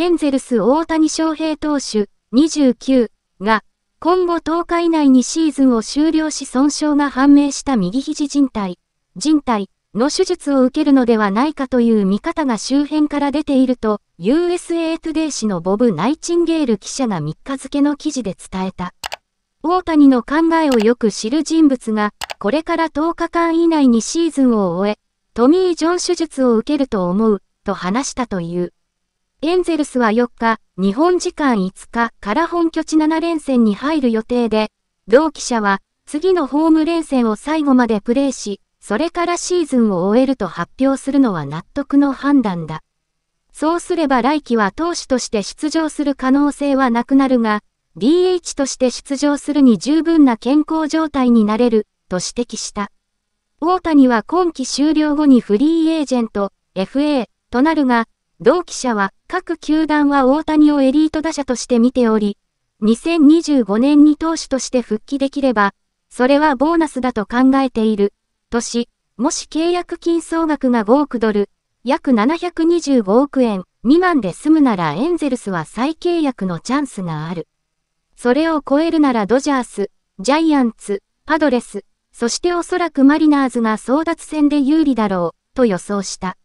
エンゼルス大谷翔平投手29が今後10日以内にシーズンを終了し損傷が判明した右肘靭帯、靭帯の手術を受けるのではないかという見方が周辺から出ていると USA トゥデイ氏のボブ・ナイチンゲール記者が3日付の記事で伝えた。大谷の考えをよく知る人物がこれから10日間以内にシーズンを終え、トミー・ジョン手術を受けると思うと話したという。エンゼルスは4日、日本時間5日から本拠地7連戦に入る予定で、同記者は、次のホーム連戦を最後までプレーし、それからシーズンを終えると発表するのは納得の判断だ。そうすれば来季は投手として出場する可能性はなくなるが、DH として出場するに十分な健康状態になれる、と指摘した。大谷は今季終了後にフリーエージェント、FA、となるが、同記者は、各球団は大谷をエリート打者として見ており、2025年に投手として復帰できれば、それはボーナスだと考えている。とし、もし契約金総額が5億ドル、約725億円未満で済むならエンゼルスは再契約のチャンスがある。それを超えるならドジャース、ジャイアンツ、パドレス、そしておそらくマリナーズが争奪戦で有利だろう、と予想した。